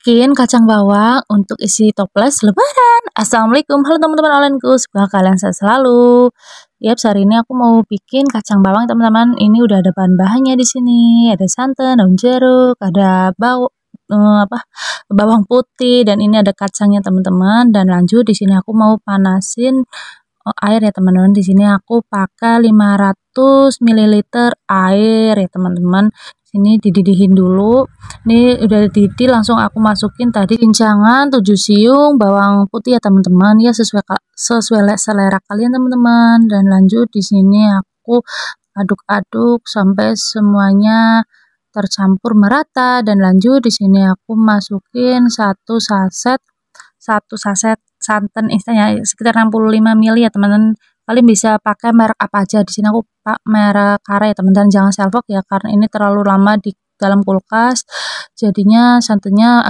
bikin kacang bawang untuk isi toples lebaran. Assalamualaikum, halo teman-teman onlineku, semoga kalian sehat selalu. Yap, hari ini aku mau bikin kacang bawang teman-teman. Ini udah ada bahan-bahannya di sini. Ada santan, daun jeruk, ada bau eh, apa bawang putih dan ini ada kacangnya teman-teman dan lanjut di sini aku mau panasin oh, air ya teman-teman di sini aku pakai 500 ml air ya teman-teman ini dididihin dulu. Ini udah dididih langsung aku masukin tadi rincangan 7 siung, bawang putih ya teman-teman. Ya sesuai sesuai selera kalian teman-teman. Dan lanjut di sini aku aduk-aduk sampai semuanya tercampur merata dan lanjut di sini aku masukin satu saset satu saset santan istilahnya sekitar 65 ml ya teman-teman kalian bisa pakai merek apa aja di sini aku pak merek kare ya teman-teman jangan selvok ya karena ini terlalu lama di dalam kulkas jadinya santannya